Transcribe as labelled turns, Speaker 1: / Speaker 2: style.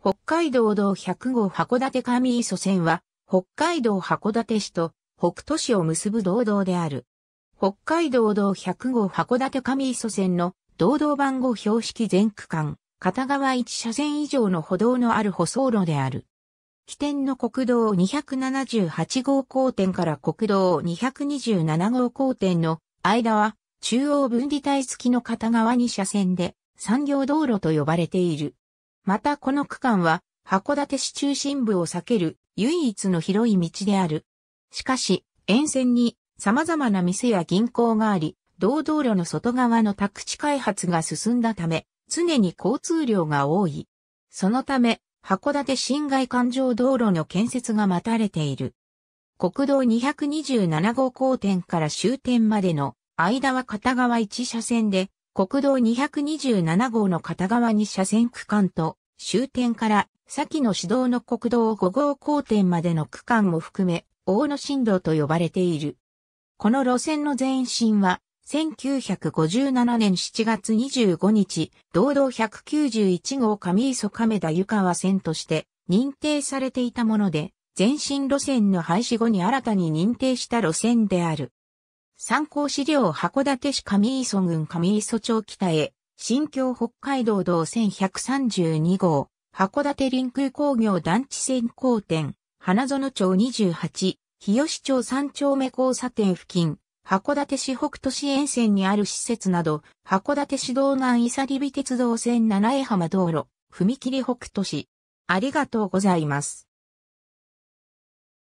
Speaker 1: 北海道道1 0 5函館上磯線は、
Speaker 2: 北海道函館市と北斗市を結ぶ道道である。北海道道1 0 5函館上磯線の道道番号標識全区間、片側1車線以上の歩道のある舗装路である。起点の国道278号交点から国道227号交点の間は中央分離帯付きの片側2車線で産業道路と呼ばれている。またこの区間は函館市中心部を避ける唯一の広い道である。しかし、沿線に様々な店や銀行があり、道道路の外側の宅地開発が進んだため、常に交通量が多い。そのため、函館新外環状道路の建設が待たれている。国道227号交点から終点までの間は片側1車線で、国道227号の片側に車線区間と、終点から先の市道の国道5号交点までの区間も含め、大野新道と呼ばれている。この路線の前身は、1957年7月25日、道道191号上磯亀田湯川線として認定されていたもので、前身路線の廃止後に新たに認定した路線である。参考資料函館市上磯郡上磯町北へ、新京北海道道1132号、函館臨空工業団地線交点、花園町28、日吉町3丁目交差点付近、函館市北都市沿線にある施設など、函館市道南伊佐美鉄道線七重浜道路、
Speaker 1: 踏切北都市。ありがとうございます。